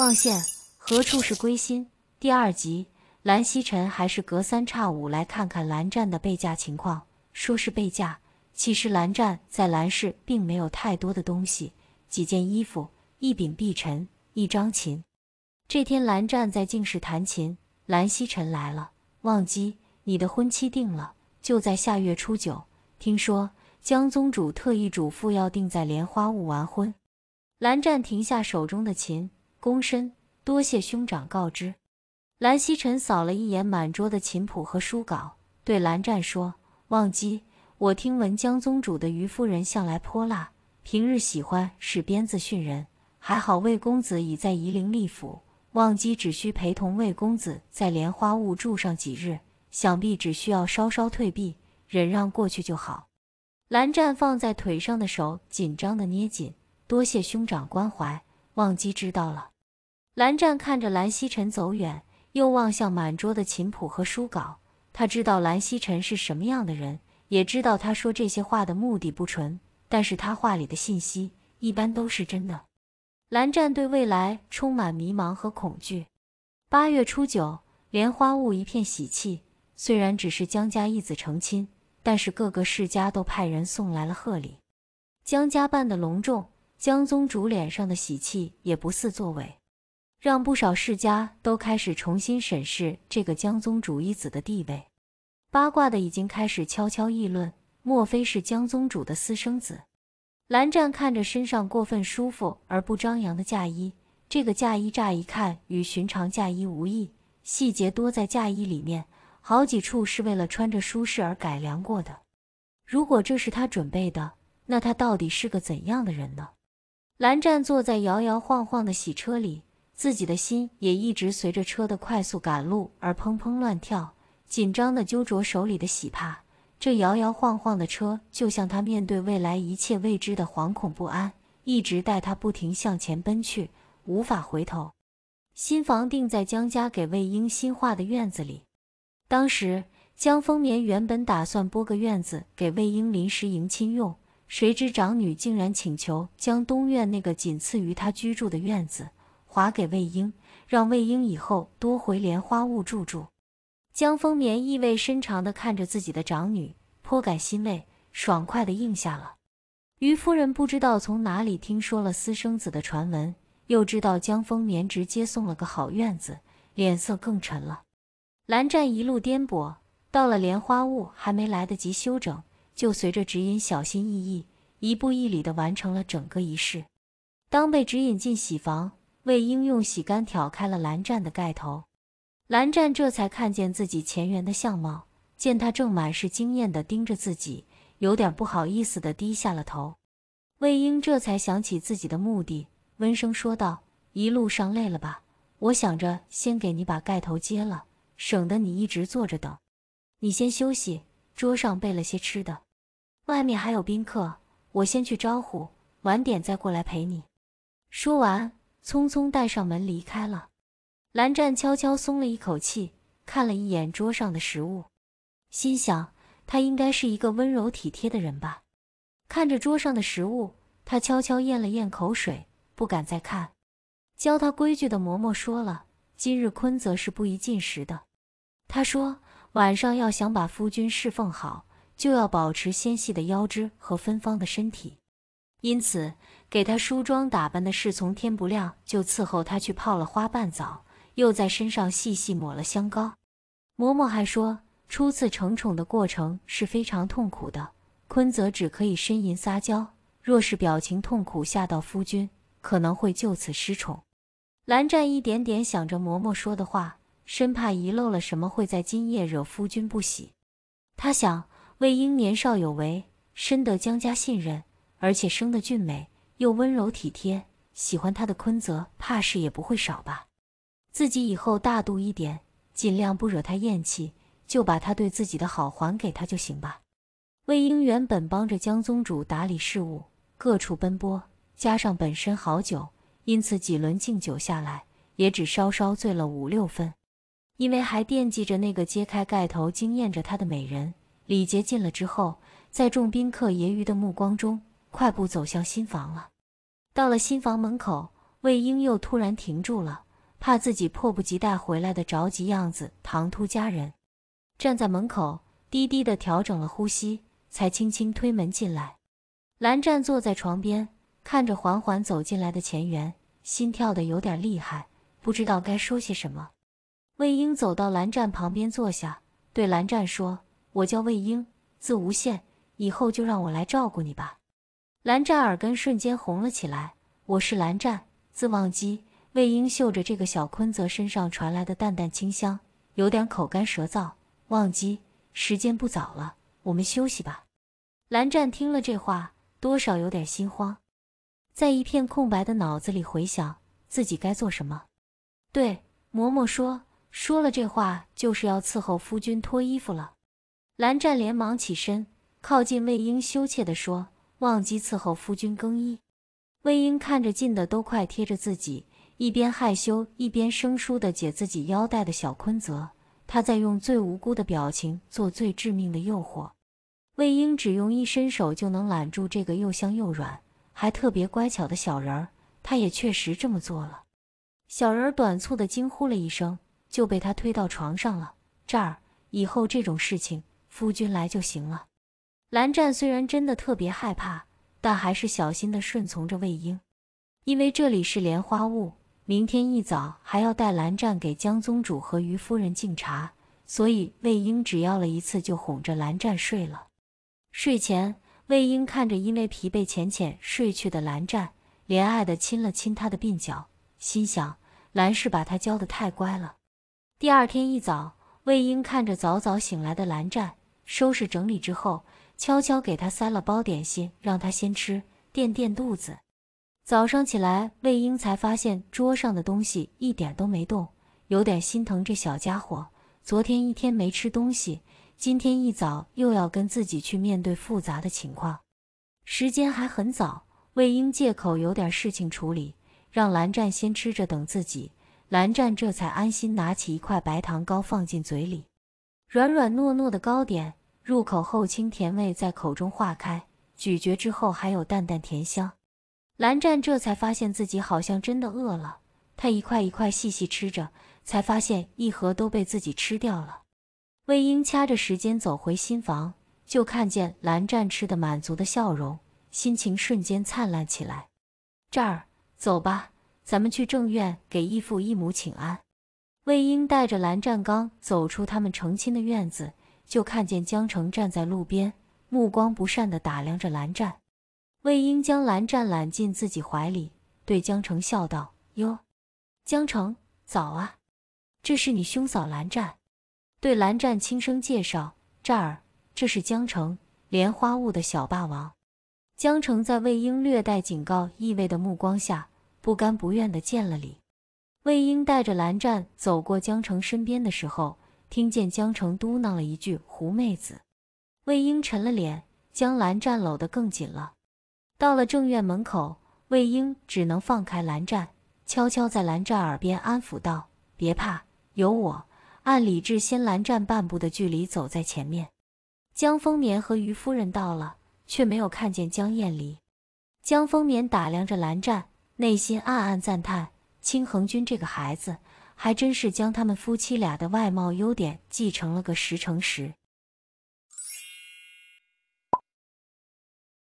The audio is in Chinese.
望线何处是归心？第二集，蓝曦臣还是隔三差五来看看蓝湛的备嫁情况。说是备嫁，其实蓝湛在蓝氏并没有太多的东西，几件衣服，一柄碧尘，一张琴。这天，蓝湛在静室弹琴，蓝曦臣来了。忘机，你的婚期定了，就在下月初九。听说江宗主特意嘱咐要定在莲花坞完婚。蓝湛停下手中的琴。躬身，多谢兄长告知。蓝曦臣扫了一眼满桌的琴谱和书稿，对蓝湛说：“忘机，我听闻江宗主的余夫人向来泼辣，平日喜欢使鞭子训人。还好魏公子已在夷陵立府，忘机只需陪同魏公子在莲花坞住上几日，想必只需要稍稍退避，忍让过去就好。”蓝湛放在腿上的手紧张的捏紧，多谢兄长关怀。忘机知道了。蓝湛看着蓝曦臣走远，又望向满桌的琴谱和书稿。他知道蓝曦臣是什么样的人，也知道他说这些话的目的不纯，但是他话里的信息一般都是真的。蓝湛对未来充满迷茫和恐惧。八月初九，莲花坞一片喜气。虽然只是江家一子成亲，但是各个世家都派人送来了贺礼。江家办得隆重，江宗主脸上的喜气也不似作伪。让不少世家都开始重新审视这个江宗主一子的地位，八卦的已经开始悄悄议论：莫非是江宗主的私生子？蓝湛看着身上过分舒服而不张扬的嫁衣，这个嫁衣乍一看与寻常嫁衣无异，细节多在嫁衣里面，好几处是为了穿着舒适而改良过的。如果这是他准备的，那他到底是个怎样的人呢？蓝湛坐在摇摇晃晃的洗车里。自己的心也一直随着车的快速赶路而砰砰乱跳，紧张地揪着手里的喜帕。这摇摇晃晃的车，就像他面对未来一切未知的惶恐不安，一直带他不停向前奔去，无法回头。新房定在江家给魏婴新画的院子里。当时江丰年原本打算拨个院子给魏婴临时迎亲用，谁知长女竟然请求将东院那个仅次于他居住的院子。划给魏婴，让魏婴以后多回莲花坞住住。江丰棉意味深长地看着自己的长女，颇感欣慰，爽快地应下了。于夫人不知道从哪里听说了私生子的传闻，又知道江丰棉直接送了个好院子，脸色更沉了。蓝湛一路颠簸，到了莲花坞，还没来得及休整，就随着指引小心翼翼，一步一礼地完成了整个仪式。当被指引进喜房。魏婴用洗干挑开了蓝湛的盖头，蓝湛这才看见自己前缘的相貌，见他正满是惊艳的盯着自己，有点不好意思的低下了头。魏婴这才想起自己的目的，温声说道：“一路上累了吧？我想着先给你把盖头揭了，省得你一直坐着等。你先休息，桌上备了些吃的，外面还有宾客，我先去招呼，晚点再过来陪你。”说完。匆匆带上门离开了，蓝湛悄悄松了一口气，看了一眼桌上的食物，心想他应该是一个温柔体贴的人吧。看着桌上的食物，他悄悄咽了咽口水，不敢再看。教他规矩的嬷嬷说了，今日坤则是不宜进食的。她说晚上要想把夫君侍奉好，就要保持纤细的腰肢和芬芳的身体，因此。给他梳妆打扮的侍从，天不亮就伺候他去泡了花瓣澡，又在身上细细抹了香膏。嬷嬷还说，初次承宠的过程是非常痛苦的，坤泽只可以呻吟撒娇，若是表情痛苦吓到夫君，可能会就此失宠。蓝湛一点点想着嬷嬷说的话，生怕遗漏了什么会在今夜惹夫君不喜。他想，魏婴年少有为，深得江家信任，而且生得俊美。又温柔体贴，喜欢他的坤泽怕是也不会少吧。自己以后大度一点，尽量不惹他厌弃，就把他对自己的好还给他就行吧。魏婴原本帮着江宗主打理事务，各处奔波，加上本身好酒，因此几轮敬酒下来也只稍稍醉了五六分。因为还惦记着那个揭开盖头惊艳着他的美人，李杰进了之后，在众宾客揶揄的目光中，快步走向新房了。到了新房门口，魏婴又突然停住了，怕自己迫不及待回来的着急样子唐突家人，站在门口低低的调整了呼吸，才轻轻推门进来。蓝湛坐在床边，看着缓缓走进来的钱媛，心跳的有点厉害，不知道该说些什么。魏婴走到蓝湛旁边坐下，对蓝湛说：“我叫魏婴，字无羡，以后就让我来照顾你吧。”蓝湛耳根瞬间红了起来。我是蓝湛，字忘机。魏婴嗅着这个小坤泽身上传来的淡淡清香，有点口干舌燥。忘机，时间不早了，我们休息吧。蓝湛听了这话，多少有点心慌，在一片空白的脑子里回想自己该做什么。对嬷嬷说，说了这话就是要伺候夫君脱衣服了。蓝湛连忙起身，靠近魏婴，羞怯的说。忘记伺候夫君更衣，魏婴看着近的都快贴着自己，一边害羞一边生疏的解自己腰带的小昆泽，他在用最无辜的表情做最致命的诱惑。魏婴只用一伸手就能揽住这个又香又软还特别乖巧的小人儿，他也确实这么做了。小人儿短促的惊呼了一声，就被他推到床上了。这儿以后这种事情，夫君来就行了。蓝湛虽然真的特别害怕，但还是小心的顺从着魏婴，因为这里是莲花坞，明天一早还要带蓝湛给江宗主和于夫人敬茶，所以魏婴只要了一次就哄着蓝湛睡了。睡前，魏婴看着因为疲惫浅浅睡去的蓝湛，怜爱的亲了亲他的鬓角，心想蓝氏把他教的太乖了。第二天一早，魏婴看着早早醒来的蓝湛，收拾整理之后。悄悄给他塞了包点心，让他先吃，垫垫肚子。早上起来，魏英才发现桌上的东西一点都没动，有点心疼这小家伙。昨天一天没吃东西，今天一早又要跟自己去面对复杂的情况。时间还很早，魏英借口有点事情处理，让蓝湛先吃着，等自己。蓝湛这才安心拿起一块白糖糕放进嘴里，软软糯糯的糕点。入口后，清甜味在口中化开，咀嚼之后还有淡淡甜香。蓝湛这才发现自己好像真的饿了，他一块一块细细吃着，才发现一盒都被自己吃掉了。魏婴掐着时间走回新房，就看见蓝湛吃的满足的笑容，心情瞬间灿烂起来。这儿走吧，咱们去正院给义父义母请安。魏婴带着蓝湛刚走出他们成亲的院子。就看见江城站在路边，目光不善地打量着蓝湛。魏婴将蓝湛揽进自己怀里，对江城笑道：“哟，江城早啊，这是你兄嫂蓝湛。”对蓝湛轻声介绍：“湛儿，这是江城，莲花坞的小霸王。”江城在魏婴略带警告意味的目光下，不甘不愿地见了礼。魏婴带着蓝湛走过江城身边的时候。听见江澄嘟囔了一句“狐妹子”，魏婴沉了脸，将蓝湛搂得更紧了。到了正院门口，魏婴只能放开蓝湛，悄悄在蓝湛耳边安抚道：“别怕，有我。”按李制，先蓝湛半步的距离走在前面。江丰年和于夫人到了，却没有看见江艳离。江丰年打量着蓝湛，内心暗暗赞叹：“清恒君这个孩子。”还真是将他们夫妻俩的外貌优点继承了个十成十。